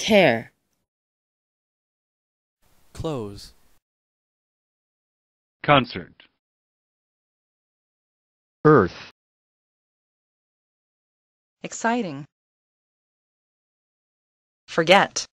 care close concert earth exciting forget